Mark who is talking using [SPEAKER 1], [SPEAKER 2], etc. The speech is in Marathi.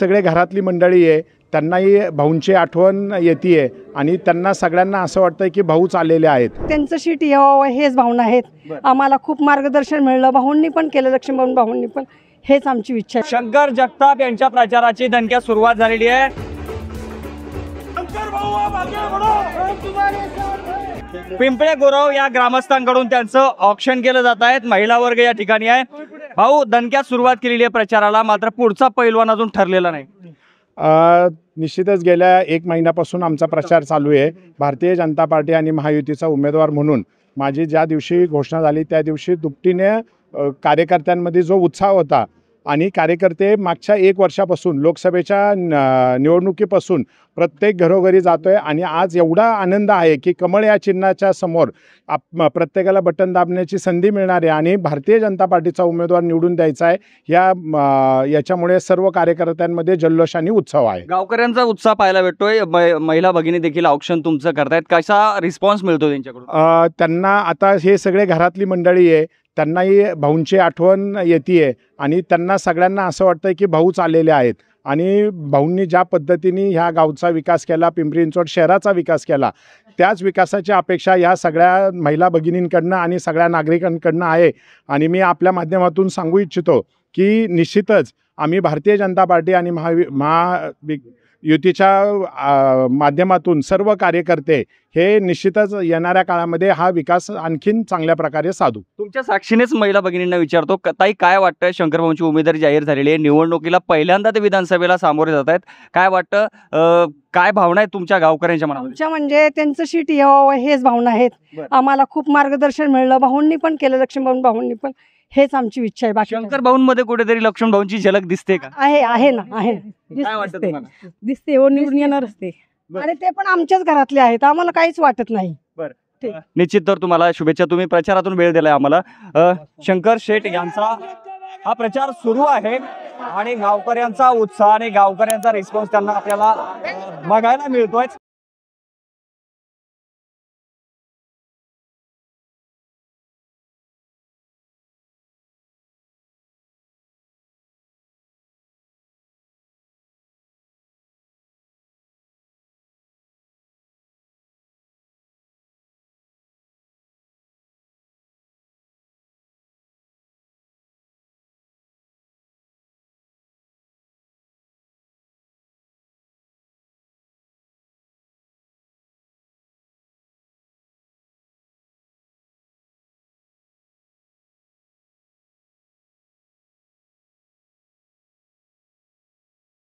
[SPEAKER 1] सगळे घरातली मंडळी आहे त्यांनाही भाऊंची आठवण येते आणि त्यांना सगळ्यांना असं वाटतं की भाऊच आलेले आहेत
[SPEAKER 2] त्यांचं शीट यावं हेच भाऊन आहेत आम्हाला खूप मार्गदर्शन मिळलं भाऊंनी पण केलं लक्ष्मीबाऊन भाऊंनी पण हेच आमची इच्छा आहे
[SPEAKER 1] शंकर जगताप यांच्या प्रचाराची
[SPEAKER 3] धनक्या सुरुवात झालेली आहे पिंपळे गोराव या ग्रामस्थांकडून त्यांचं ऑप्शन केलं जात आहेत महिला वर्ग या ठिकाणी आहे भाऊ दणक्यात सुरुवात केलेली आहे प्रचाराला मात्र पुढचा पैलवान अजून ठरलेला
[SPEAKER 1] नाही निश्चितच गेल्या एक महिन्यापासून आमचा प्रचार चालू आहे भारतीय जनता पार्टी आणि महायुतीचा उमेदवार म्हणून माझी ज्या दिवशी घोषणा झाली त्या दिवशी दुपटीने कार्यकर्त्यांमध्ये जो उत्साह होता आणि कार्यकर्ते मागच्या एक वर्षापासून लोकसभेच्या निवडणुकीपासून प्रत्येक घरोघरी जातो आहे आणि आज एवढा आनंद आहे की कमळ या चिन्हाच्या समोर आप प्रत्येकाला बटन दाबण्याची संधी मिळणार आहे आणि भारतीय जनता पार्टीचा उमेदवार निवडून द्यायचा आहे या याच्यामुळे सर्व कार्यकर्त्यांमध्ये जल्लोष आणि उत्सव आहे
[SPEAKER 3] गावकऱ्यांचा उत्साह पाहायला भेटतोय महिला भगिनी देखील औक्षण तुमचं करतायत कसा रिस्पॉन्स मिळतो
[SPEAKER 1] त्यांच्याकडून त्यांना आता हे सगळे घरातली मंडळी आहे त्यांनाही भाऊंची आठवण येते आणि त्यांना सगळ्यांना असं वाटतं की भाऊच आलेले आहेत आणि भाऊंनी ज्या पद्धतीने ह्या गावचा विकास केला पिंपरी शहराचा विकास केला त्याच विकासाची अपेक्षा ह्या सगळ्या महिला भगिनींकडनं आणि सगळ्या नागरिकांकडनं आहे आणि मी आपल्या माध्यमातून सांगू इच्छितो की निश्चितच आम्ही भारतीय जनता पार्टी आणि महावि महा युतीच्या माध्यमातून सर्व कार्यकर्ते हे निश्चितच येणाऱ्या काळामध्ये हा विकास आणखीन चांगल्या प्रकारे साधू
[SPEAKER 3] तुमच्या साक्षीनेच महिला भगिनींना विचारतो ताई काय वाटतं शंकरभाऊंची उमेदवारी जाहीर झालेली आहे निवडणुकीला पहिल्यांदा ते विधानसभेला सामोरे जात आहेत काय वाटतं काय भावना आहे तुमच्या गावकऱ्यांच्या मनात
[SPEAKER 2] तुमच्या म्हणजे त्यांचं शीट यावं हेच भावना आहेत आम्हाला खूप मार्गदर्शन मिळलं भाऊंनी पण केलं लक्ष्मीबाऊन भाऊंनी पण हेच आमची इच्छा आहे बाकी शंकर
[SPEAKER 3] मध्ये कुठेतरी लक्ष्मण भाऊंची झलक दिसते का
[SPEAKER 2] आहे आहे ना आहे दिसते हो निवडून ते आणि ते पण आमच्याच घरातले आहेत आम्हाला काहीच
[SPEAKER 3] वाटत नाही निश्चित तर तुम्हाला शुभेच्छा तुम्ही प्रचारातून वेळ दिलाय आम्हाला शंकर शेठ यांचा हा प्रचार सुरू आहे आणि गावकऱ्यांचा उत्साह आणि गावकऱ्यांचा रिस्पॉन्स त्यांना आपल्याला बघायला मिळतोय